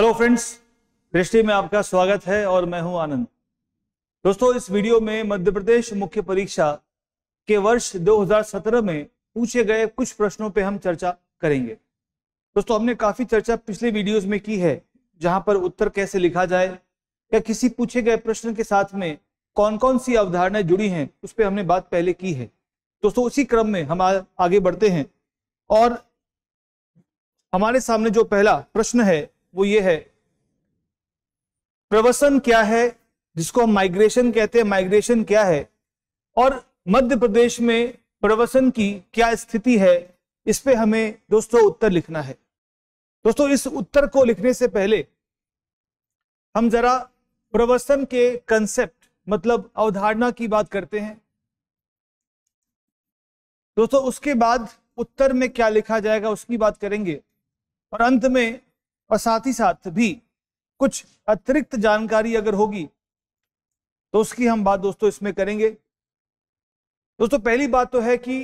hello friends दृष्टि में आपका स्वागत है और मैं हूं आनंद दोस्तों इस वीडियो में मध्य प्रदेश मुख्य परीक्षा के वर्ष 2017 में पूछे गए कुछ प्रश्नों पे हम चर्चा करेंगे दोस्तों हमने काफी चर्चा पिछले वीडियोस में की है जहां पर उत्तर कैसे लिखा जाए या किसी पूछे गए प्रश्न के साथ में कौन कौन सी अवधारणाएं जुड़ी हैं उस पर हमने बात पहले की है दोस्तों उसी क्रम में हम आ, आगे बढ़ते हैं और हमारे सामने जो पहला प्रश्न है वो ये है प्रवसन क्या है जिसको हम माइग्रेशन कहते हैं माइग्रेशन क्या है और मध्य प्रदेश में प्रवसन की क्या स्थिति है इस पे हमें दोस्तों उत्तर लिखना है दोस्तों इस उत्तर को लिखने से पहले हम जरा प्रवसन के कंसेप्ट मतलब अवधारणा की बात करते हैं दोस्तों उसके बाद उत्तर में क्या लिखा जाएगा उसकी बात करेंगे और अंत में और साथ ही साथ भी कुछ अतिरिक्त जानकारी अगर होगी तो उसकी हम बात दोस्तों इसमें करेंगे दोस्तों पहली बात तो है कि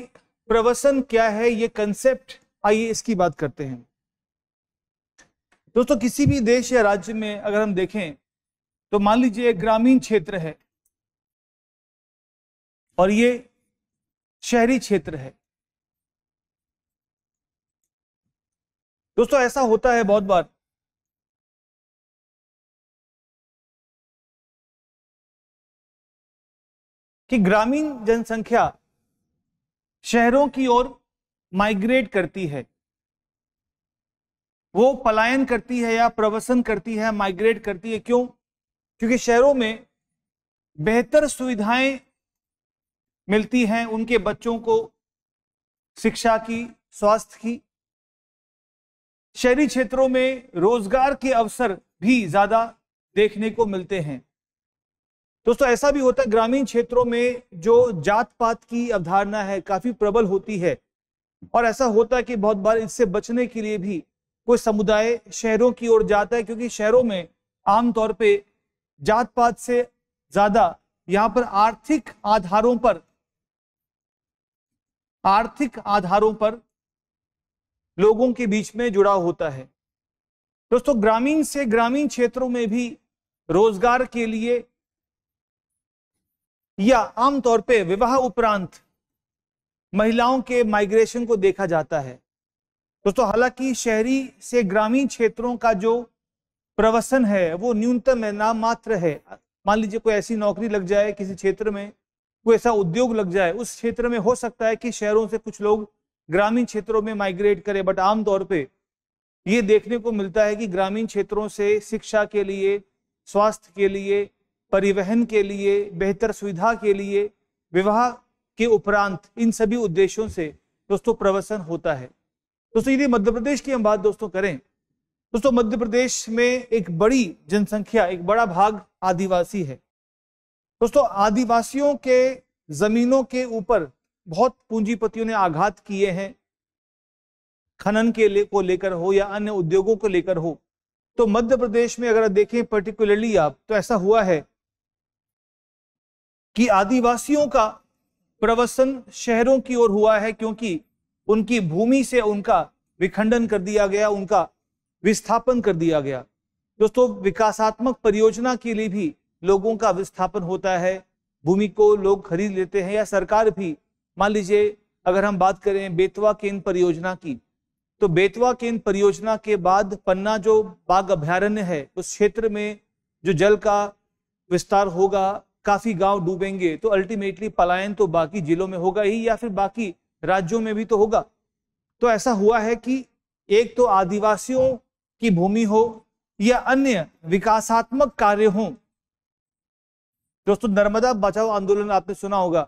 प्रवसन क्या है ये कंसेप्ट आइए इसकी बात करते हैं दोस्तों किसी भी देश या राज्य में अगर हम देखें तो मान लीजिए एक ग्रामीण क्षेत्र है और ये शहरी क्षेत्र है दोस्तों ऐसा होता है बहुत बार कि ग्रामीण जनसंख्या शहरों की ओर माइग्रेट करती है वो पलायन करती है या प्रवसन करती है माइग्रेट करती है क्यों क्योंकि शहरों में बेहतर सुविधाएं मिलती हैं उनके बच्चों को शिक्षा की स्वास्थ्य की शहरी क्षेत्रों में रोजगार के अवसर भी ज्यादा देखने को मिलते हैं दोस्तों ऐसा भी होता है ग्रामीण क्षेत्रों में जो जात पात की अवधारणा है काफी प्रबल होती है और ऐसा होता है कि बहुत बार इससे बचने के लिए भी कोई समुदाय शहरों की ओर जाता है क्योंकि शहरों में आमतौर पर जात पात से ज्यादा यहाँ पर आर्थिक आधारों पर आर्थिक आधारों पर लोगों के बीच में जुड़ाव होता है दोस्तों ग्रामीण से ग्रामीण क्षेत्रों में भी रोजगार के लिए या आमतौर पे विवाह उपरांत महिलाओं के माइग्रेशन को देखा जाता है दोस्तों तो हालांकि शहरी से ग्रामीण क्षेत्रों का जो प्रवसन है वो न्यूनतम है नाम मात्र है मान लीजिए कोई ऐसी नौकरी लग जाए किसी क्षेत्र में कोई ऐसा उद्योग लग जाए उस क्षेत्र में हो सकता है कि शहरों से कुछ लोग ग्रामीण क्षेत्रों में माइग्रेट करें बट आमतौर पर ये देखने को मिलता है कि ग्रामीण क्षेत्रों से शिक्षा के लिए स्वास्थ्य के लिए परिवहन के लिए बेहतर सुविधा के लिए विवाह के उपरांत इन सभी उद्देश्यों से दोस्तों प्रवसन होता है दोस्तों यदि मध्य प्रदेश की हम बात दोस्तों करें दोस्तों मध्य प्रदेश में एक बड़ी जनसंख्या एक बड़ा भाग आदिवासी है दोस्तों आदिवासियों के जमीनों के ऊपर बहुत पूंजीपतियों ने आघात किए हैं खनन के ले को लेकर हो या अन्य उद्योगों को लेकर हो तो मध्य प्रदेश में अगर देखें पर्टिकुलरली आप तो ऐसा हुआ है कि आदिवासियों का प्रवसन शहरों की ओर हुआ है क्योंकि उनकी भूमि से उनका विखंडन कर दिया गया उनका विस्थापन कर दिया गया दोस्तों विकासात्मक परियोजना के लिए भी लोगों का विस्थापन होता है भूमि को लोग खरीद लेते हैं या सरकार भी मान लीजिए अगर हम बात करें बेतवा केंद्र परियोजना की तो बेतवा केंद्र परियोजना के बाद पन्ना जो बाघ अभ्यारण्य है उस क्षेत्र में जो जल का विस्तार होगा काफी गांव डूबेंगे तो अल्टीमेटली पलायन तो बाकी जिलों में होगा ही या फिर बाकी राज्यों में भी तो होगा तो ऐसा हुआ है कि एक तो आदिवासियों की भूमि हो या अन्य विकासात्मक कार्य हो दोस्तों नर्मदा बचाओ आंदोलन आपने सुना होगा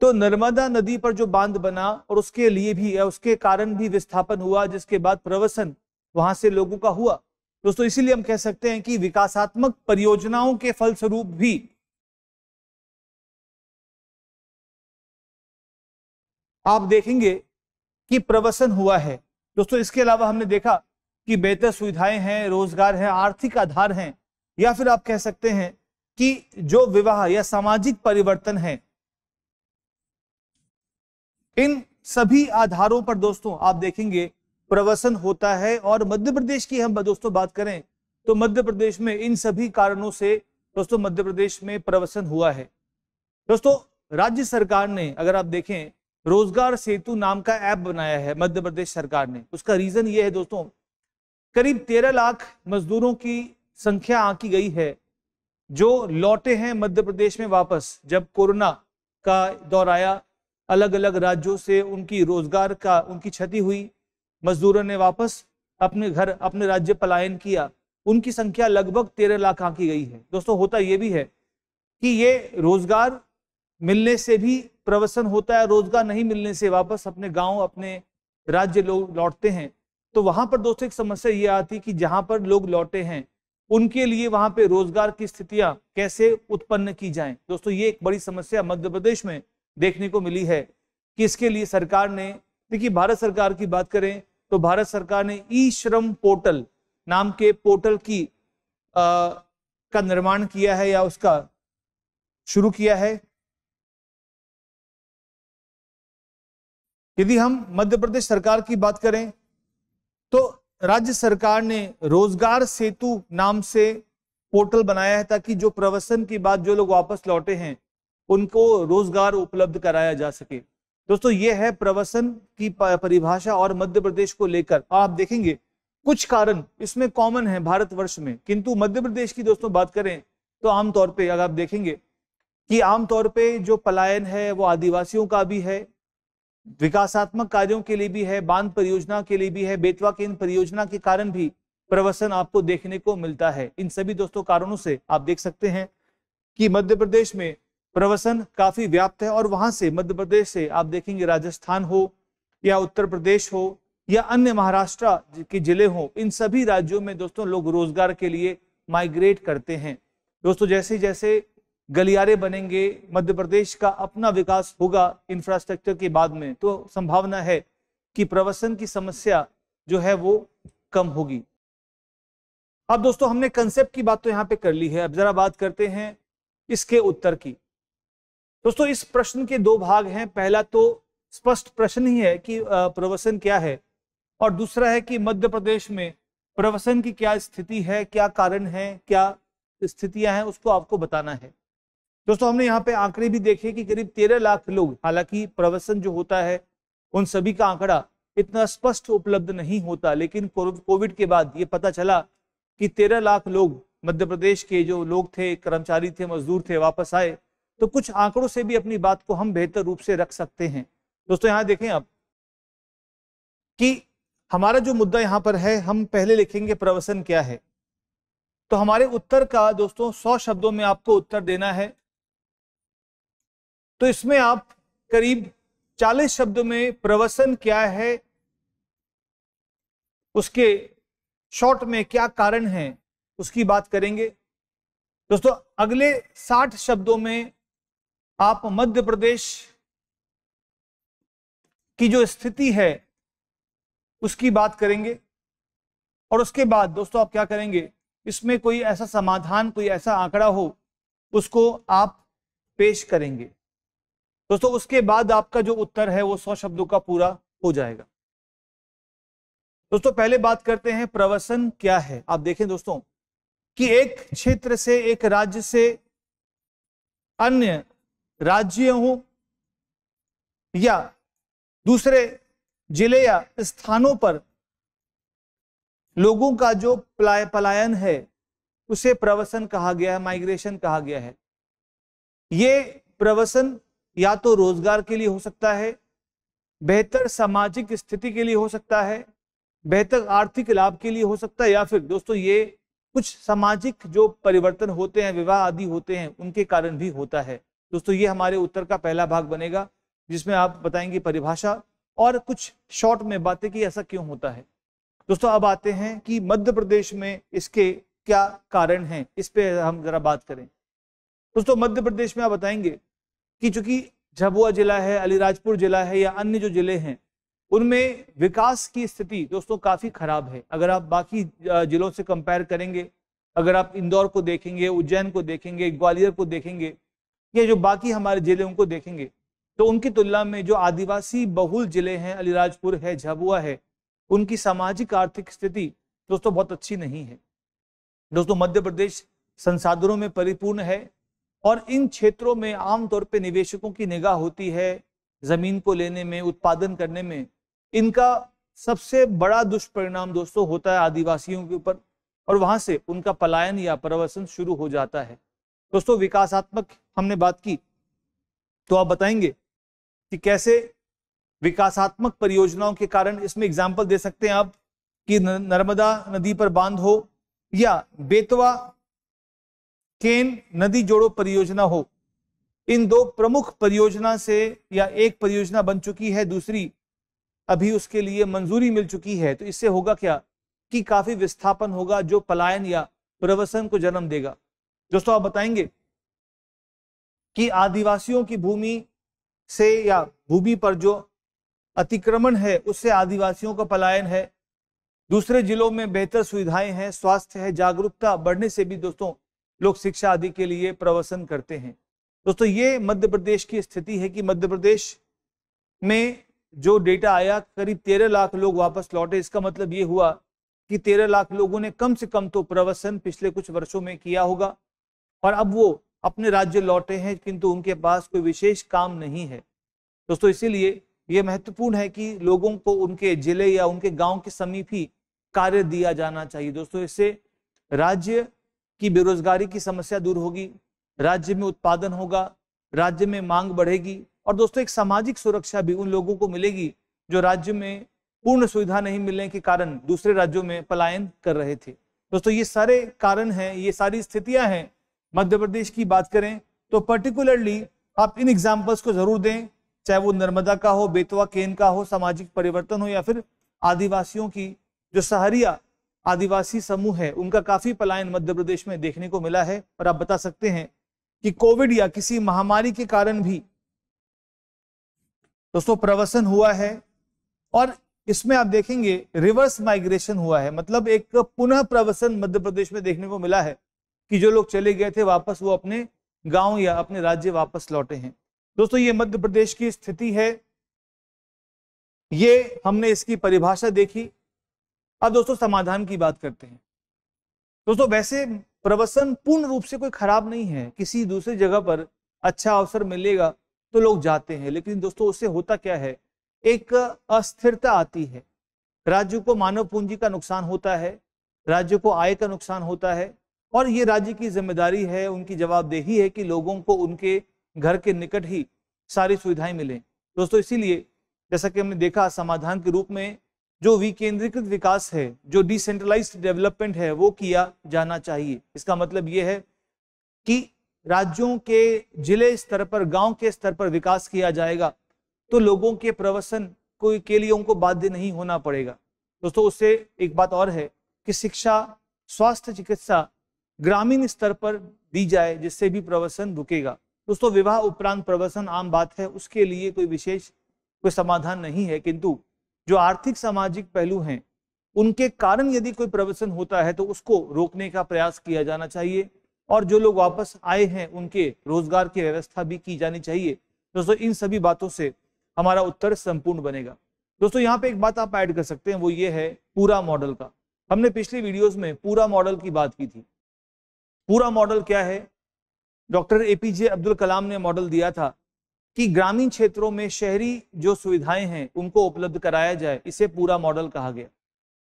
तो नर्मदा नदी पर जो बांध बना और उसके लिए भी उसके कारण भी विस्थापन हुआ जिसके बाद प्रवसन वहां से लोगों का हुआ दोस्तों इसीलिए हम कह सकते हैं कि विकासात्मक परियोजनाओं के फलस्वरूप भी आप देखेंगे कि प्रवसन हुआ है दोस्तों इसके अलावा हमने देखा कि बेहतर सुविधाएं हैं रोजगार है आर्थिक आधार हैं या फिर आप कह सकते हैं कि जो विवाह या सामाजिक परिवर्तन है इन सभी आधारों पर दोस्तों आप देखेंगे प्रवसन होता है और मध्य प्रदेश की हम दोस्तों बात करें तो मध्य प्रदेश में इन सभी कारणों से दोस्तों मध्य प्रदेश में प्रवसन हुआ है दोस्तों राज्य सरकार ने अगर आप देखें रोजगार सेतु नाम का ऐप बनाया है मध्य प्रदेश सरकार ने उसका रीजन ये है दोस्तों करीब तेरह लाख मजदूरों की संख्या आंकी गई है जो लौटे हैं मध्य प्रदेश में वापस जब कोरोना का दौर आया अलग अलग राज्यों से उनकी रोजगार का उनकी क्षति हुई मजदूरों ने वापस अपने घर अपने राज्य पलायन किया उनकी संख्या लगभग तेरह लाख आंकी गई है दोस्तों होता यह भी है कि ये रोजगार मिलने से भी प्रवसन होता है रोजगार नहीं मिलने से वापस अपने गांव अपने राज्य लोग लौटते हैं तो वहां पर दोस्तों एक समस्या ये आती कि जहां पर लोग लौटे हैं उनके लिए वहां पे रोजगार की स्थितियां कैसे उत्पन्न की जाएं दोस्तों ये एक बड़ी समस्या मध्य प्रदेश में देखने को मिली है कि इसके लिए सरकार ने देखिए भारत सरकार की बात करें तो भारत सरकार ने ई श्रम पोर्टल नाम के पोर्टल की आ, का निर्माण किया है या उसका शुरू किया है यदि हम मध्य प्रदेश सरकार की बात करें तो राज्य सरकार ने रोजगार सेतु नाम से पोर्टल बनाया है ताकि जो प्रवसन के बाद जो लोग वापस लौटे हैं उनको रोजगार उपलब्ध कराया जा सके दोस्तों ये है प्रवसन की परिभाषा और मध्य प्रदेश को लेकर आप देखेंगे कुछ कारण इसमें कॉमन है भारतवर्ष में किंतु मध्य प्रदेश की दोस्तों बात करें तो आमतौर पर अगर आप देखेंगे कि आमतौर पर जो पलायन है वो आदिवासियों का भी है विकासात्मक कार्यों के लिए भी है बांध परियोजना के लिए भी है बेतवा केंद्र परियोजना के कारण भी प्रवसन आपको देखने को मिलता है इन सभी दोस्तों कारणों से आप देख सकते हैं कि मध्य प्रदेश में प्रवसन काफी व्याप्त है और वहां से मध्य प्रदेश से आप देखेंगे राजस्थान हो या उत्तर प्रदेश हो या अन्य महाराष्ट्र के जिले हो इन सभी राज्यों में दोस्तों लोग रोजगार के लिए माइग्रेट करते हैं दोस्तों जैसे जैसे गलियारे बनेंगे मध्य प्रदेश का अपना विकास होगा इंफ्रास्ट्रक्चर के बाद में तो संभावना है कि प्रवसन की समस्या जो है वो कम होगी अब दोस्तों हमने कंसेप्ट की बात तो यहाँ पे कर ली है अब जरा बात करते हैं इसके उत्तर की दोस्तों इस प्रश्न के दो भाग हैं पहला तो स्पष्ट प्रश्न ही है कि प्रवसन क्या है और दूसरा है कि मध्य प्रदेश में प्रवसन की क्या स्थिति है क्या कारण है क्या स्थितियां हैं उसको आपको बताना है दोस्तों हमने यहाँ पे आंकड़े भी देखे कि करीब तेरह लाख लोग हालांकि प्रवसन जो होता है उन सभी का आंकड़ा इतना स्पष्ट उपलब्ध नहीं होता लेकिन कोविड के बाद ये पता चला कि तेरह लाख लोग मध्य प्रदेश के जो लोग थे कर्मचारी थे मजदूर थे वापस आए तो कुछ आंकड़ों से भी अपनी बात को हम बेहतर रूप से रख सकते हैं दोस्तों यहाँ देखें आप कि हमारा जो मुद्दा यहाँ पर है हम पहले लिखेंगे प्रवसन क्या है तो हमारे उत्तर का दोस्तों सौ शब्दों में आपको उत्तर देना है तो इसमें आप करीब 40 शब्द में प्रवसन क्या है उसके शॉर्ट में क्या कारण है उसकी बात करेंगे दोस्तों अगले 60 शब्दों में आप मध्य प्रदेश की जो स्थिति है उसकी बात करेंगे और उसके बाद दोस्तों आप क्या करेंगे इसमें कोई ऐसा समाधान कोई ऐसा आंकड़ा हो उसको आप पेश करेंगे दोस्तों उसके बाद आपका जो उत्तर है वो सौ शब्दों का पूरा हो जाएगा दोस्तों पहले बात करते हैं प्रवसन क्या है आप देखें दोस्तों कि एक क्षेत्र से एक राज्य से अन्य राज्य हो या दूसरे जिले या स्थानों पर लोगों का जो पलायन है उसे प्रवसन कहा गया है माइग्रेशन कहा गया है ये प्रवसन या तो रोजगार के लिए हो सकता है बेहतर सामाजिक स्थिति के लिए हो सकता है बेहतर आर्थिक लाभ के लिए हो सकता है या फिर दोस्तों ये कुछ सामाजिक जो परिवर्तन होते हैं विवाह आदि होते हैं उनके कारण भी होता है दोस्तों ये हमारे उत्तर का पहला भाग बनेगा जिसमें आप बताएंगे परिभाषा और कुछ शॉर्ट में बातें कि ऐसा क्यों होता है दोस्तों अब आते हैं कि मध्य प्रदेश में इसके क्या कारण हैं इस पे हम जरा बात करें दोस्तों मध्य प्रदेश में आप बताएंगे कि चूंकि झबुआ जिला है अलीराजपुर जिला है या अन्य जो जिले हैं उनमें विकास की स्थिति दोस्तों काफ़ी ख़राब है अगर आप बाकी जिलों से कंपेयर करेंगे अगर आप इंदौर को देखेंगे उज्जैन को देखेंगे ग्वालियर को देखेंगे या जो बाकी हमारे जिले उनको देखेंगे तो उनकी तुलना में जो आदिवासी बहुल जिले हैं अलीराजपुर है झबुआ है उनकी सामाजिक आर्थिक स्थिति दोस्तों बहुत अच्छी नहीं है दोस्तों मध्य प्रदेश संसाधनों में परिपूर्ण है और इन क्षेत्रों में आमतौर पर निवेशकों की निगाह होती है जमीन को लेने में उत्पादन करने में इनका सबसे बड़ा दुष्परिणाम दोस्तों होता है आदिवासियों के ऊपर और वहां से उनका पलायन या प्रवसन शुरू हो जाता है दोस्तों विकासात्मक हमने बात की तो आप बताएंगे कि कैसे विकासात्मक परियोजनाओं के कारण इसमें एग्जाम्पल दे सकते हैं आप कि नर्मदा नदी पर बांध हो या बेतवा केन नदी जोड़ो परियोजना हो इन दो प्रमुख परियोजना से या एक परियोजना बन चुकी है दूसरी अभी उसके लिए मंजूरी मिल चुकी है तो इससे होगा क्या कि काफी विस्थापन होगा जो पलायन या प्रवसन को जन्म देगा दोस्तों आप बताएंगे कि आदिवासियों की भूमि से या भूमि पर जो अतिक्रमण है उससे आदिवासियों का पलायन है दूसरे जिलों में बेहतर सुविधाएं हैं स्वास्थ्य है जागरूकता बढ़ने से भी दोस्तों लोग शिक्षा आदि के लिए प्रवसन करते हैं दोस्तों ये मध्य प्रदेश की स्थिति है कि मध्य प्रदेश में जो डेटा आया करीब तेरह लाख लोग वापस लौटे इसका मतलब ये हुआ कि तेरह लाख लोगों ने कम से कम तो प्रवसन पिछले कुछ वर्षों में किया होगा और अब वो अपने राज्य लौटे हैं किंतु उनके पास कोई विशेष काम नहीं है दोस्तों इसीलिए ये महत्वपूर्ण है कि लोगों को उनके जिले या उनके गांव के समीप ही कार्य दिया जाना चाहिए दोस्तों इससे राज्य कि बेरोजगारी की समस्या दूर होगी राज्य में उत्पादन होगा राज्य में मांग बढ़ेगी और दोस्तों एक सामाजिक सुरक्षा भी उन लोगों को मिलेगी जो राज्य में पूर्ण सुविधा नहीं मिलने के कारण दूसरे राज्यों में पलायन कर रहे थे दोस्तों ये सारे कारण हैं ये सारी स्थितियां हैं मध्य प्रदेश की बात करें तो पर्टिकुलरली आप इन एग्जाम्पल्स को जरूर दें चाहे वो नर्मदा का हो बेतवा केन का हो सामाजिक परिवर्तन हो या फिर आदिवासियों की जो सहरिया आदिवासी समूह है उनका काफी पलायन मध्य प्रदेश में देखने को मिला है और आप बता सकते हैं कि कोविड या किसी महामारी के कारण भी दोस्तों प्रवसन हुआ है और इसमें आप देखेंगे रिवर्स माइग्रेशन हुआ है मतलब एक पुनः प्रवसन मध्य प्रदेश में देखने को मिला है कि जो लोग चले गए थे वापस वो अपने गांव या अपने राज्य वापस लौटे हैं दोस्तों ये मध्य प्रदेश की स्थिति है ये हमने इसकी परिभाषा देखी अब दोस्तों समाधान की बात करते हैं दोस्तों वैसे प्रवसन पूर्ण रूप से कोई खराब नहीं है किसी दूसरी जगह पर अच्छा अवसर मिलेगा तो लोग जाते हैं लेकिन दोस्तों उससे होता क्या है एक अस्थिरता आती है राज्य को मानव पूंजी का नुकसान होता है राज्य को आय का नुकसान होता है और ये राज्य की जिम्मेदारी है उनकी जवाबदेही है कि लोगों को उनके घर के निकट ही सारी सुविधाएं मिलें दोस्तों इसीलिए जैसा कि हमने देखा समाधान के रूप में जो विकेंद्रीकृत विकास है जो डिसेंट्रलाइज डेवलपमेंट है वो किया जाना चाहिए इसका मतलब ये है कि राज्यों के जिले स्तर पर गांव के स्तर पर विकास किया जाएगा तो लोगों के प्रवसन को के लिए उनको बाध्य नहीं होना पड़ेगा दोस्तों उससे एक बात और है कि शिक्षा स्वास्थ्य चिकित्सा ग्रामीण स्तर पर दी जाए जिससे भी प्रवसन रुकेगा दोस्तों विवाह उपरांत प्रवसन आम बात है उसके लिए कोई विशेष कोई समाधान नहीं है किंतु जो आर्थिक सामाजिक पहलू हैं उनके कारण यदि कोई प्रवसन होता है तो उसको रोकने का प्रयास किया जाना चाहिए और जो लोग वापस आए हैं उनके रोजगार की व्यवस्था भी की जानी चाहिए दोस्तों इन सभी बातों से हमारा उत्तर संपूर्ण बनेगा दोस्तों यहाँ पे एक बात आप ऐड कर सकते हैं वो ये है पूरा मॉडल का हमने पिछली वीडियोस में पूरा मॉडल की बात की थी पूरा मॉडल क्या है डॉक्टर एपीजे अब्दुल कलाम ने मॉडल दिया था कि ग्रामीण क्षेत्रों में शहरी जो सुविधाएं हैं उनको उपलब्ध कराया जाए इसे पूरा मॉडल कहा गया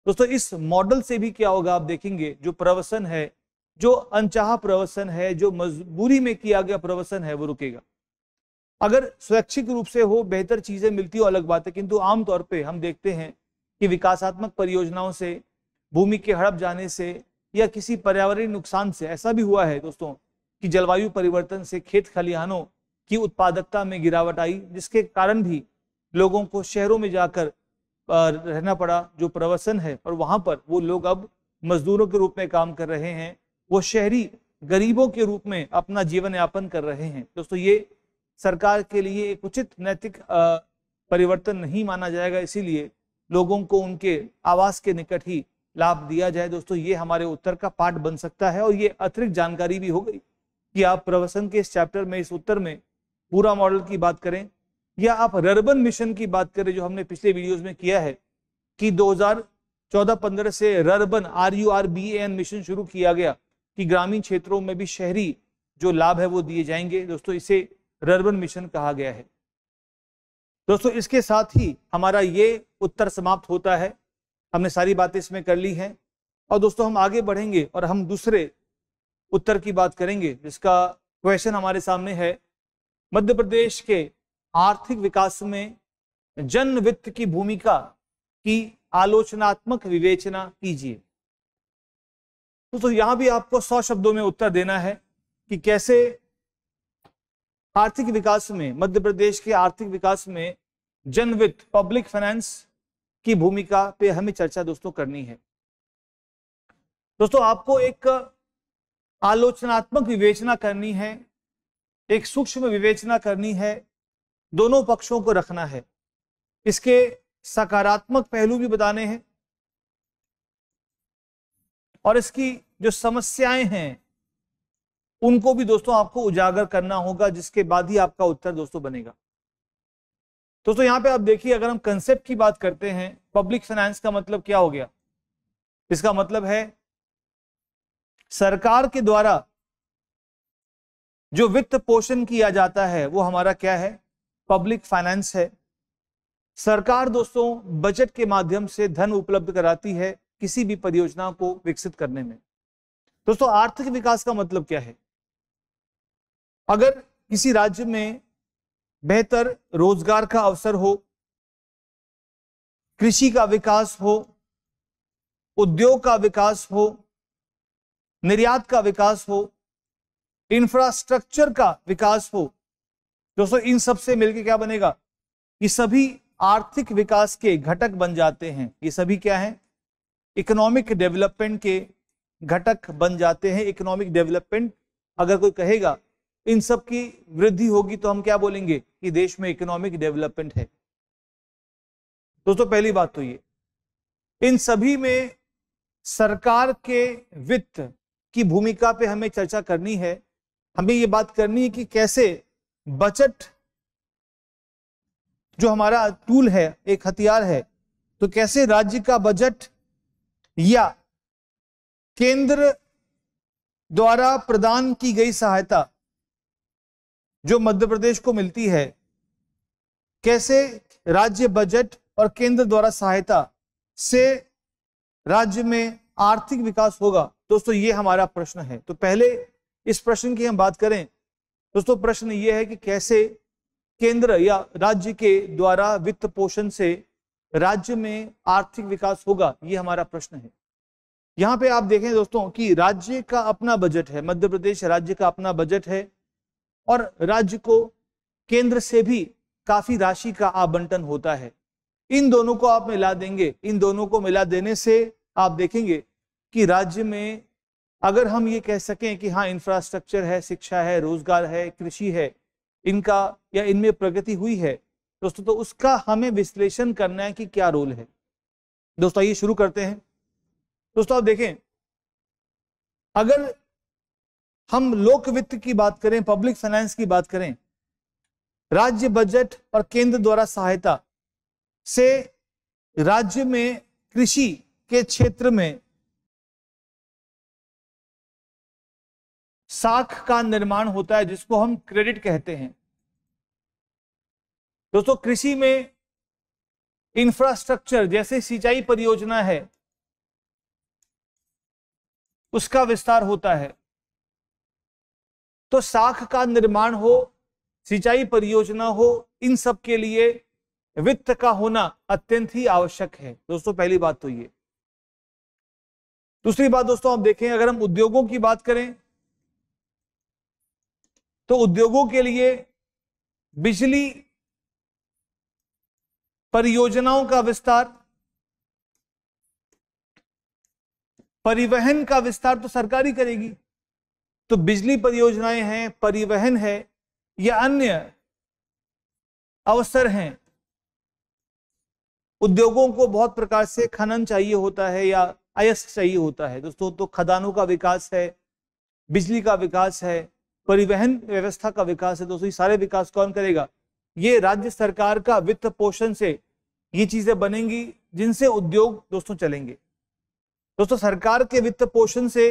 दोस्तों इस मॉडल से भी क्या होगा आप देखेंगे जो प्रवसन है जो अनचाहा प्रवसन है जो मजबूरी में किया गया प्रवसन है वो रुकेगा अगर स्वैच्छिक रूप से हो बेहतर चीजें मिलती हो अलग बात है किंतु आमतौर पर हम देखते हैं कि विकासात्मक परियोजनाओं से भूमि के हड़प जाने से या किसी पर्यावरणीय नुकसान से ऐसा भी हुआ है दोस्तों कि जलवायु परिवर्तन से खेत खलिहानों की उत्पादकता में गिरावट आई जिसके कारण भी लोगों को शहरों में जाकर रहना पड़ा जो प्रवसन है और वहां पर वो लोग अब मजदूरों के रूप में काम कर रहे हैं वो शहरी गरीबों के रूप में अपना जीवन यापन कर रहे हैं दोस्तों ये सरकार के लिए एक उचित नैतिक परिवर्तन नहीं माना जाएगा इसीलिए लोगों को उनके आवास के निकट ही लाभ दिया जाए दोस्तों ये हमारे उत्तर का पाठ बन सकता है और ये अतिरिक्त जानकारी भी हो गई कि आप प्रवसन के इस चैप्टर में इस उत्तर में पूरा मॉडल की बात करें या आप रर्बन मिशन की बात करें जो हमने पिछले वीडियोस में किया है कि 2014-15 से rurban R U R B N mission शुरू किया गया कि ग्रामीण क्षेत्रों में भी शहरी जो लाभ है वो दिए जाएंगे दोस्तों इसे रर्बन मिशन कहा गया है दोस्तों इसके साथ ही हमारा ये उत्तर समाप्त होता है हमने सारी बातें इसमें कर ली हैं और दोस्तों हम आगे बढ़ेंगे और हम दूसरे उत्तर की बात करेंगे जिसका क्वेश्चन हमारे सामने है मध्य प्रदेश के आर्थिक विकास में जन वित्त की भूमिका की आलोचनात्मक विवेचना कीजिए तो, तो यहां भी आपको सौ शब्दों में उत्तर देना है कि कैसे आर्थिक विकास में मध्य प्रदेश के आर्थिक विकास में जन वित्त पब्लिक फाइनेंस की भूमिका पे हमें चर्चा दोस्तों करनी है दोस्तों आपको एक आलोचनात्मक विवेचना करनी है एक सूक्ष्म विवेचना करनी है दोनों पक्षों को रखना है इसके सकारात्मक पहलू भी बताने हैं और इसकी जो समस्याएं हैं उनको भी दोस्तों आपको उजागर करना होगा जिसके बाद ही आपका उत्तर दोस्तों बनेगा दोस्तों यहां पे आप देखिए अगर हम कंसेप्ट की बात करते हैं पब्लिक फाइनेंस का मतलब क्या हो गया इसका मतलब है सरकार के द्वारा जो वित्त पोषण किया जाता है वो हमारा क्या है पब्लिक फाइनेंस है सरकार दोस्तों बजट के माध्यम से धन उपलब्ध कराती है किसी भी परियोजना को विकसित करने में दोस्तों आर्थिक विकास का मतलब क्या है अगर किसी राज्य में बेहतर रोजगार का अवसर हो कृषि का विकास हो उद्योग का विकास हो निर्यात का विकास हो इंफ्रास्ट्रक्चर का विकास हो दोस्तों इन सब से मिलकर क्या बनेगा ये सभी आर्थिक विकास के घटक बन जाते हैं ये सभी क्या है इकोनॉमिक डेवलपमेंट के घटक बन जाते हैं इकोनॉमिक डेवलपमेंट अगर कोई कहेगा इन सब की वृद्धि होगी तो हम क्या बोलेंगे कि देश में इकोनॉमिक डेवलपमेंट है दोस्तों पहली बात तो ये इन सभी में सरकार के वित्त की भूमिका पे हमें चर्चा करनी है हमें ये बात करनी है कि कैसे बजट जो हमारा टूल है एक हथियार है तो कैसे राज्य का बजट या केंद्र द्वारा प्रदान की गई सहायता जो मध्य प्रदेश को मिलती है कैसे राज्य बजट और केंद्र द्वारा सहायता से राज्य में आर्थिक विकास होगा दोस्तों ये हमारा प्रश्न है तो पहले इस प्रश्न की हम बात करें दोस्तों प्रश्न ये है कि कैसे केंद्र या राज्य के द्वारा वित्त पोषण से राज्य में आर्थिक विकास होगा ये हमारा प्रश्न है यहाँ पे आप देखें दोस्तों कि राज्य का अपना बजट है मध्य प्रदेश राज्य का अपना बजट है और राज्य को केंद्र से भी काफी राशि का आवंटन होता है इन दोनों को आप मिला देंगे इन दोनों को मिला देने से आप देखेंगे कि राज्य में अगर हम ये कह सकें कि हाँ इंफ्रास्ट्रक्चर है शिक्षा है रोजगार है कृषि है इनका या इनमें प्रगति हुई है दोस्तों तो उसका हमें विश्लेषण करना है कि क्या रोल है दोस्तों ये शुरू करते हैं दोस्तों आप देखें अगर हम लोक वित्त की बात करें पब्लिक फाइनेंस की बात करें राज्य बजट और केंद्र द्वारा सहायता से राज्य में कृषि के क्षेत्र में साख का निर्माण होता है जिसको हम क्रेडिट कहते हैं दोस्तों कृषि में इंफ्रास्ट्रक्चर जैसे सिंचाई परियोजना है उसका विस्तार होता है तो साख का निर्माण हो सिंचाई परियोजना हो इन सब के लिए वित्त का होना अत्यंत ही आवश्यक है दोस्तों पहली बात तो ये दूसरी बात दोस्तों आप देखें अगर हम उद्योगों की बात करें तो उद्योगों के लिए बिजली परियोजनाओं का विस्तार परिवहन का विस्तार तो सरकार ही करेगी तो बिजली परियोजनाएं हैं परिवहन है या अन्य अवसर हैं उद्योगों को बहुत प्रकार से खनन चाहिए होता है या अयस्क चाहिए होता है दोस्तों तो खदानों का विकास है बिजली का विकास है परिवहन व्यवस्था का विकास है दोस्तों ये सारे विकास कौन करेगा ये राज्य सरकार का वित्त पोषण से ये चीजें बनेंगी जिनसे उद्योग दोस्तों चलेंगे दोस्तों सरकार के वित्त पोषण से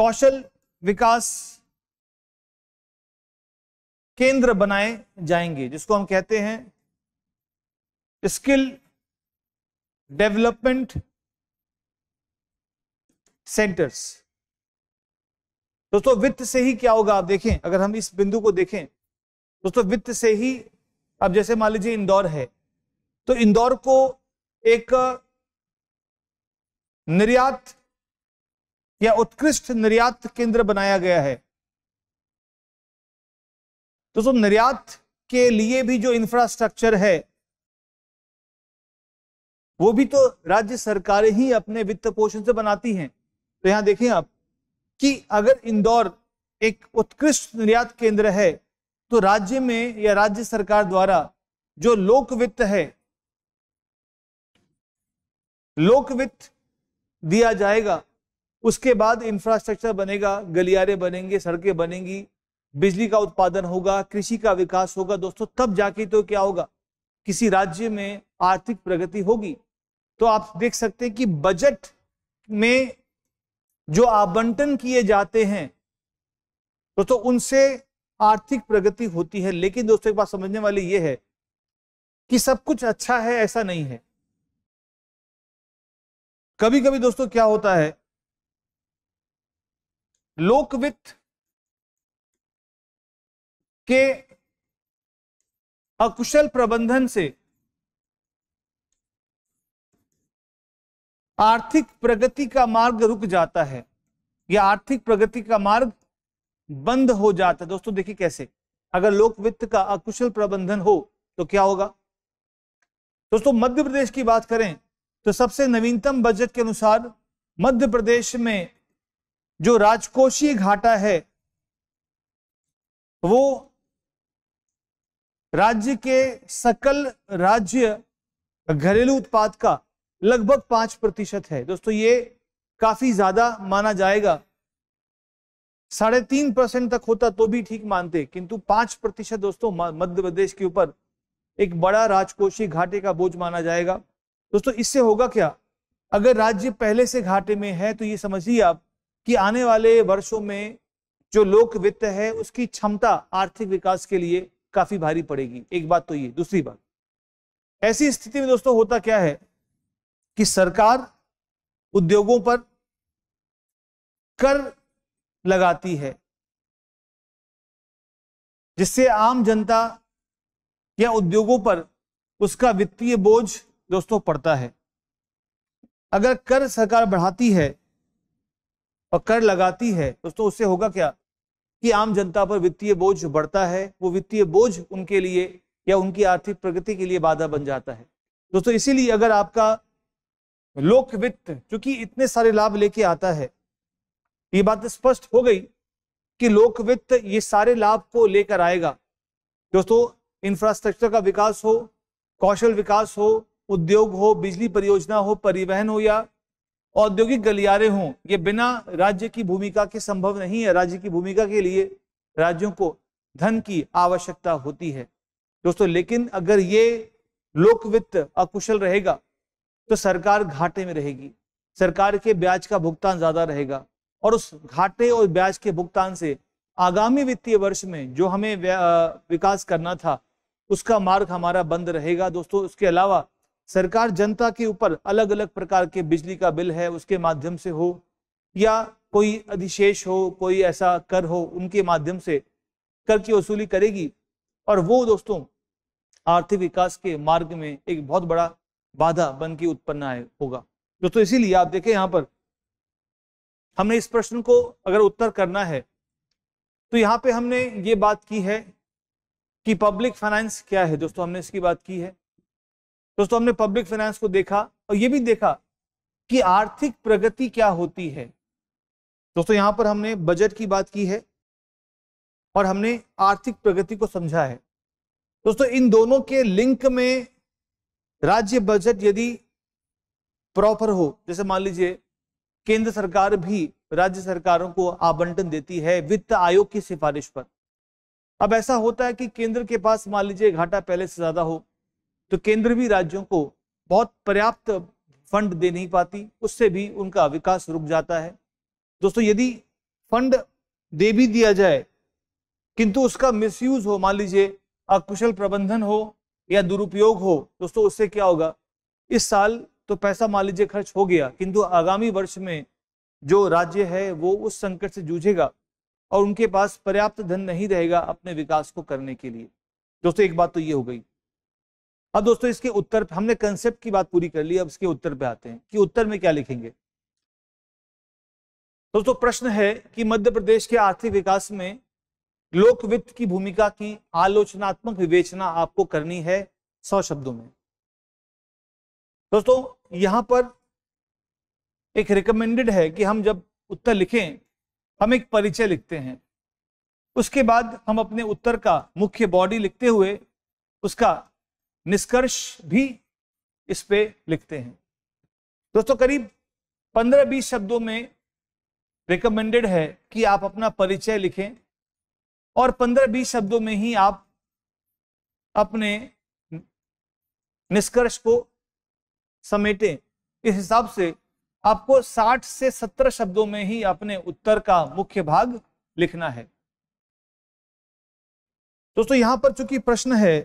कौशल विकास केंद्र बनाए जाएंगे जिसको हम कहते हैं स्किल डेवलपमेंट सेंटर्स दोस्तों वित्त से ही क्या होगा आप देखें अगर हम इस बिंदु को देखें दोस्तों वित्त से ही अब जैसे मान लीजिए इंदौर है तो इंदौर को एक निर्यात या उत्कृष्ट निर्यात केंद्र बनाया गया है दोस्तों निर्यात के लिए भी जो इंफ्रास्ट्रक्चर है वो भी तो राज्य सरकारें ही अपने वित्त पोषण से बनाती हैं तो यहां देखें आप कि अगर इंदौर एक उत्कृष्ट निर्यात केंद्र है तो राज्य में या राज्य सरकार द्वारा जो लोक वित्त है लोक वित्त दिया जाएगा उसके बाद इंफ्रास्ट्रक्चर बनेगा गलियारे बनेंगे सड़कें बनेंगी बिजली का उत्पादन होगा कृषि का विकास होगा दोस्तों तब जाके तो क्या होगा किसी राज्य में आर्थिक प्रगति होगी तो आप देख सकते हैं कि बजट में जो आवंटन किए जाते हैं तो, तो उनसे आर्थिक प्रगति होती है लेकिन दोस्तों एक बात समझने वाली यह है कि सब कुछ अच्छा है ऐसा नहीं है कभी कभी दोस्तों क्या होता है लोकवित्त के अकुशल प्रबंधन से आर्थिक प्रगति का मार्ग रुक जाता है या आर्थिक प्रगति का मार्ग बंद हो जाता है दोस्तों देखिए कैसे अगर लोक वित्त का अकुशल प्रबंधन हो तो क्या होगा दोस्तों मध्य प्रदेश की बात करें तो सबसे नवीनतम बजट के अनुसार मध्य प्रदेश में जो राजकोषीय घाटा है वो राज्य के सकल राज्य घरेलू उत्पाद का लगभग पांच प्रतिशत है दोस्तों ये काफी ज्यादा माना जाएगा साढ़े तीन परसेंट तक होता तो भी ठीक मानते किंतु पांच प्रतिशत दोस्तों मध्य प्रदेश के ऊपर एक बड़ा राजकोषीय घाटे का बोझ माना जाएगा दोस्तों इससे होगा क्या अगर राज्य पहले से घाटे में है तो ये समझिए आप कि आने वाले वर्षों में जो लोक वित्त है उसकी क्षमता आर्थिक विकास के लिए काफी भारी पड़ेगी एक बात तो ये दूसरी बात ऐसी स्थिति में दोस्तों होता क्या है कि सरकार उद्योगों पर कर लगाती है जिससे आम जनता या उद्योगों पर उसका वित्तीय बोझ दोस्तों पड़ता है अगर कर सरकार बढ़ाती है और कर लगाती है दोस्तों उससे होगा क्या कि आम जनता पर वित्तीय बोझ बढ़ता है वो वित्तीय बोझ उनके लिए या उनकी आर्थिक प्रगति के लिए बाधा बन जाता है दोस्तों इसीलिए अगर आपका लोक वित्त चूंकि इतने सारे लाभ लेके आता है ये बात स्पष्ट हो गई कि लोक वित्त ये सारे लाभ को लेकर आएगा दोस्तों इंफ्रास्ट्रक्चर का विकास हो कौशल विकास हो उद्योग हो बिजली परियोजना हो परिवहन हो या औद्योगिक गलियारे हों ये बिना राज्य की भूमिका के संभव नहीं है राज्य की भूमिका के लिए राज्यों को धन की आवश्यकता होती है दोस्तों लेकिन अगर ये लोक वित्त अकुशल रहेगा तो सरकार घाटे में रहेगी सरकार के ब्याज का भुगतान ज्यादा रहेगा और उस घाटे और ब्याज के भुगतान से आगामी वित्तीय वर्ष में जो हमें विकास करना था उसका मार्ग हमारा बंद रहेगा दोस्तों उसके अलावा सरकार जनता के ऊपर अलग अलग प्रकार के बिजली का बिल है उसके माध्यम से हो या कोई अधिशेष हो कोई ऐसा कर हो उनके माध्यम से कर की वसूली करेगी और वो दोस्तों आर्थिक विकास के मार्ग में एक बहुत बड़ा बाधा बन के उत्पन्न आए होगा दोस्तों तो इसीलिए आप देखें यहां पर हमने इस प्रश्न को अगर उत्तर करना है तो यहां पे हमने ये बात की है कि पब्लिक फाइनेंस क्या है दोस्तों हमने इसकी बात की है दोस्तों हमने पब्लिक फाइनेंस को देखा और ये भी देखा कि आर्थिक प्रगति क्या होती है दोस्तों यहां पर हमने बजट की बात की है और हमने आर्थिक प्रगति को समझा है दोस्तों इन दोनों के लिंक में राज्य बजट यदि प्रॉपर हो जैसे मान लीजिए केंद्र सरकार भी राज्य सरकारों को आवंटन देती है वित्त आयोग की सिफारिश पर अब ऐसा होता है कि केंद्र के पास मान लीजिए घाटा पहले से ज्यादा हो तो केंद्र भी राज्यों को बहुत पर्याप्त फंड दे नहीं पाती उससे भी उनका विकास रुक जाता है दोस्तों यदि फंड दे भी दिया जाए किंतु उसका मिसयूज हो मान लीजिए अकुशल प्रबंधन हो या दुरुपयोग हो दोस्तों उससे क्या होगा इस साल तो पैसा मान लीजिए खर्च हो गया किंतु आगामी वर्ष में जो राज्य है वो उस संकट से जूझेगा और उनके पास पर्याप्त धन नहीं रहेगा अपने विकास को करने के लिए दोस्तों एक बात तो ये हो गई अब दोस्तों इसके उत्तर हमने कंसेप्ट की बात पूरी कर ली अब इसके उत्तर पे आते हैं कि उत्तर में क्या लिखेंगे दोस्तों प्रश्न है कि मध्य प्रदेश के आर्थिक विकास में लोकवित्त की भूमिका की आलोचनात्मक विवेचना आपको करनी है सौ शब्दों में दोस्तों यहां पर एक रिकमेंडेड है कि हम जब उत्तर लिखें हम एक परिचय लिखते हैं उसके बाद हम अपने उत्तर का मुख्य बॉडी लिखते हुए उसका निष्कर्ष भी इस पे लिखते हैं दोस्तों करीब 15-20 शब्दों में रिकमेंडेड है कि आप अपना परिचय लिखें और पंद्रह बीस शब्दों में ही आप अपने निष्कर्ष को समेटें इस हिसाब से आपको साठ से सत्तर शब्दों में ही अपने उत्तर का मुख्य भाग लिखना है दोस्तों यहां पर चूंकि प्रश्न है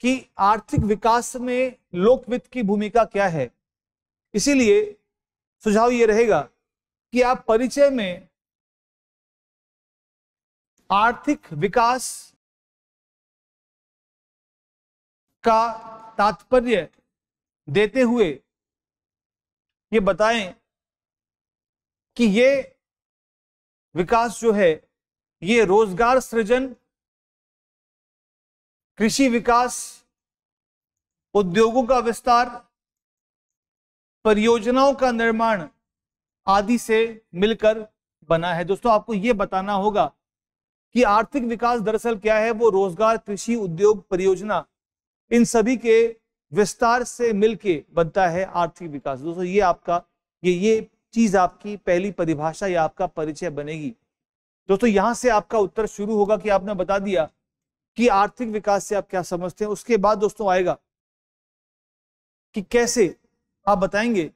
कि आर्थिक विकास में लोक वित्त की भूमिका क्या है इसीलिए सुझाव यह रहेगा कि आप परिचय में आर्थिक विकास का तात्पर्य देते हुए ये बताएं कि ये विकास जो है ये रोजगार सृजन कृषि विकास उद्योगों का विस्तार परियोजनाओं का निर्माण आदि से मिलकर बना है दोस्तों आपको यह बताना होगा कि आर्थिक विकास दरअसल क्या है वो रोजगार कृषि उद्योग परियोजना इन सभी के विस्तार से मिलके बनता है आर्थिक विकास दोस्तों ये आपका ये ये चीज आपकी पहली परिभाषा या आपका परिचय बनेगी दोस्तों यहां से आपका उत्तर शुरू होगा कि आपने बता दिया कि आर्थिक विकास से आप क्या समझते हैं उसके बाद दोस्तों आएगा कि कैसे आप बताएंगे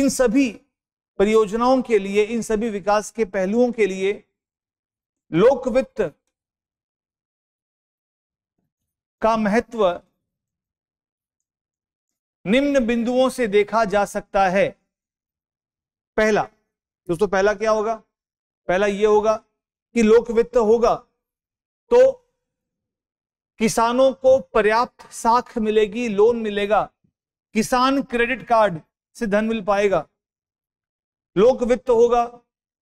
इन सभी परियोजनाओं के लिए इन सभी विकास के पहलुओं के लिए लोक वित्त का महत्व निम्न बिंदुओं से देखा जा सकता है पहला दोस्तों पहला क्या होगा पहला यह होगा कि लोक वित्त होगा तो किसानों को पर्याप्त साख मिलेगी लोन मिलेगा किसान क्रेडिट कार्ड से धन मिल पाएगा लोक वित्त होगा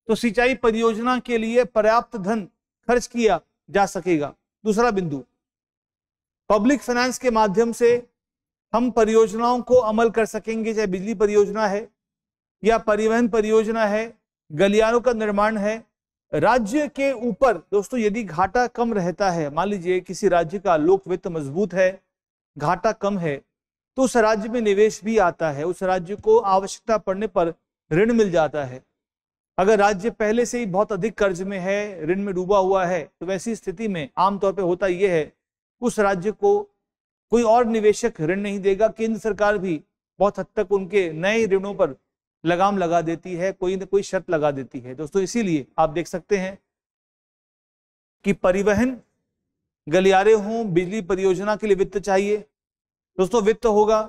तो सिंचाई परियोजना के लिए पर्याप्त धन खर्च किया जा सकेगा दूसरा बिंदु पब्लिक फाइनेंस के माध्यम से हम परियोजनाओं को अमल कर सकेंगे चाहे बिजली परियोजना है या परिवहन परियोजना है गलियारों का निर्माण है राज्य के ऊपर दोस्तों यदि घाटा कम रहता है मान लीजिए किसी राज्य का लोक वित्त मजबूत है घाटा कम है तो उस राज्य में निवेश भी आता है उस राज्य को आवश्यकता पड़ने पर ऋण मिल जाता है अगर राज्य पहले से ही बहुत अधिक कर्ज में है ऋण में डूबा हुआ है तो वैसी स्थिति में आमतौर पर होता यह है उस राज्य को कोई और निवेशक ऋण नहीं देगा केंद्र सरकार भी बहुत हद तक उनके नए ऋणों पर लगाम लगा देती है कोई ना कोई शर्त लगा देती है दोस्तों इसीलिए आप देख सकते हैं कि परिवहन गलियारे हों बिजली परियोजना के लिए वित्त चाहिए दोस्तों वित्त होगा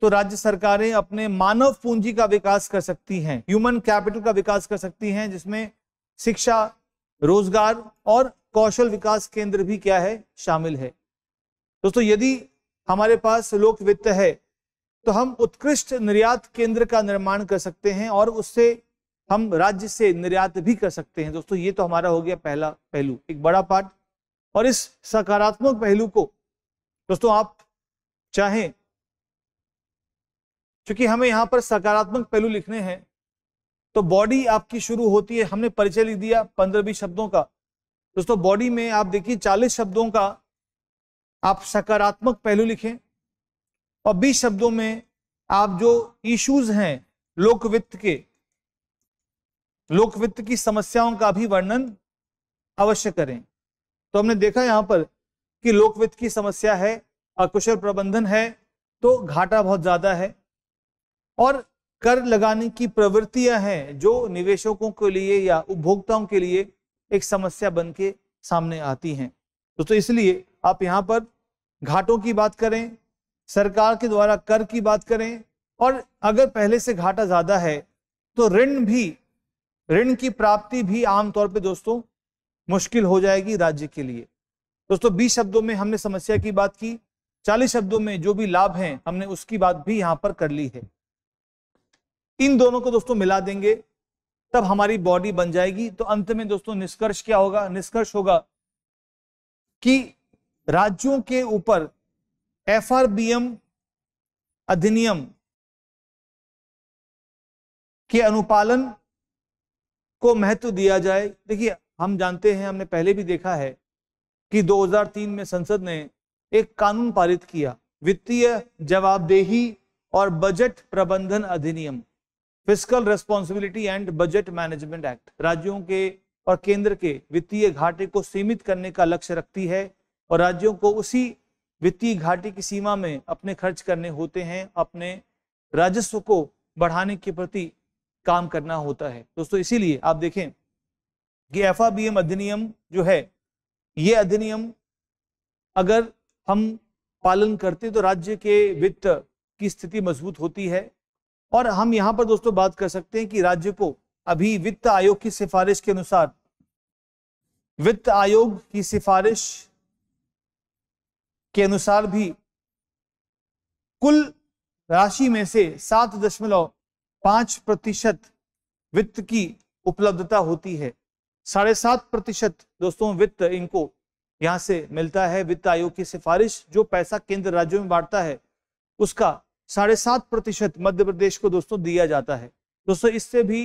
तो राज्य सरकारें अपने मानव पूंजी का विकास कर सकती हैं ह्यूमन कैपिटल का विकास कर सकती हैं जिसमें शिक्षा रोजगार और कौशल विकास केंद्र भी क्या है शामिल है दोस्तों यदि हमारे पास लोक वित्त है तो हम उत्कृष्ट निर्यात केंद्र का निर्माण कर सकते हैं और उससे हम राज्य से निर्यात भी कर सकते हैं दोस्तों ये तो हमारा हो गया पहला पहलू एक बड़ा पार्ट और इस सकारात्मक पहलू को दोस्तों आप चाहें क्योंकि हमें यहाँ पर सकारात्मक पहलू लिखने हैं तो बॉडी आपकी शुरू होती है हमने परिचय लिख दिया पंद्रह बीस शब्दों का दोस्तों बॉडी में आप देखिए चालीस शब्दों का आप सकारात्मक पहलू लिखें और बीस शब्दों में आप जो इश्यूज हैं लोकवित्त के लोकवित्त की समस्याओं का भी वर्णन अवश्य करें तो हमने देखा यहाँ पर कि लोकवित्त की समस्या है अकुशल प्रबंधन है तो घाटा बहुत ज्यादा है और कर लगाने की प्रवृत्तियां हैं जो निवेशकों के लिए या उपभोक्ताओं के लिए एक समस्या बन के सामने आती हैं तो, तो इसलिए आप यहाँ पर घाटों की बात करें सरकार के द्वारा कर की बात करें और अगर पहले से घाटा ज्यादा है तो ऋण भी ऋण की प्राप्ति भी आमतौर पर दोस्तों मुश्किल हो जाएगी राज्य के लिए दोस्तों बीस शब्दों में हमने समस्या की बात की चालीस शब्दों में जो भी लाभ हैं हमने उसकी बात भी यहाँ पर कर ली है इन दोनों को दोस्तों मिला देंगे तब हमारी बॉडी बन जाएगी तो अंत में दोस्तों निष्कर्ष क्या होगा निष्कर्ष होगा कि राज्यों के ऊपर एफ अधिनियम के अनुपालन को महत्व दिया जाए देखिए हम जानते हैं हमने पहले भी देखा है कि 2003 में संसद ने एक कानून पारित किया वित्तीय जवाबदेही और बजट प्रबंधन अधिनियम fiscal responsibility and budget management act राज्यों के और केंद्र के वित्तीय घाटे को सीमित करने का लक्ष्य रखती है और राज्यों को उसी वित्तीय घाटे की सीमा में अपने खर्च करने होते हैं अपने राजस्व को बढ़ाने के प्रति काम करना होता है दोस्तों इसीलिए आप देखें कि एफ अधिनियम जो है ये अधिनियम अगर हम पालन करते तो राज्य के वित्त की स्थिति मजबूत होती है और हम यहां पर दोस्तों बात कर सकते हैं कि राज्य को अभी वित्त आयोग की सिफारिश के अनुसार वित्त आयोग की सिफारिश के अनुसार भी कुल राशि में से सात दशमलव पांच प्रतिशत वित्त की उपलब्धता होती है साढ़े सात प्रतिशत दोस्तों वित्त इनको यहां से मिलता है वित्त आयोग की सिफारिश जो पैसा केंद्र राज्यों में बांटता है उसका साढ़े सात प्रतिशत मध्य प्रदेश को दोस्तों दिया जाता है दोस्तों इससे भी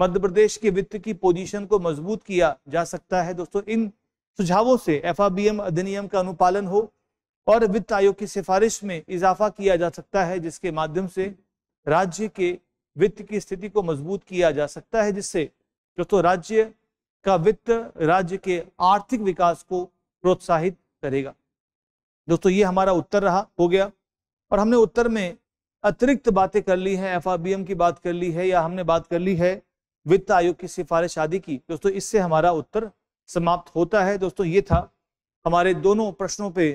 मध्य प्रदेश के वित्त की पोजीशन को मजबूत किया जा सकता है दोस्तों इन सुझावों से एफ अधिनियम का अनुपालन हो और वित्त आयोग की सिफारिश में इजाफा किया जा सकता है जिसके माध्यम से राज्य के वित्त की स्थिति को मजबूत किया जा सकता है जिससे दोस्तों राज्य का वित्त राज्य के आर्थिक विकास को प्रोत्साहित करेगा दोस्तों ये हमारा उत्तर रहा हो गया और हमने उत्तर में अतिरिक्त बातें कर ली हैं एफ की बात कर ली है या हमने बात कर ली है वित्त आयोग की सिफारिश आदि की दोस्तों इससे हमारा उत्तर समाप्त होता है दोस्तों ये था हमारे दोनों प्रश्नों पे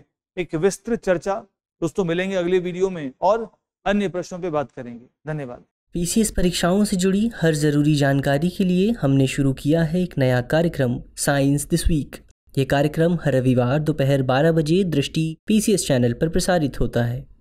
एक विस्तृत चर्चा दोस्तों मिलेंगे अगले वीडियो में और अन्य प्रश्नों पे बात करेंगे धन्यवाद पीसीएस परीक्षाओं से जुड़ी हर जरूरी जानकारी के लिए हमने शुरू किया है एक नया कार्यक्रम साइंस दिस वीक ये कार्यक्रम हर रविवार दोपहर 12 बजे दृष्टि पीसीएस चैनल पर प्रसारित होता है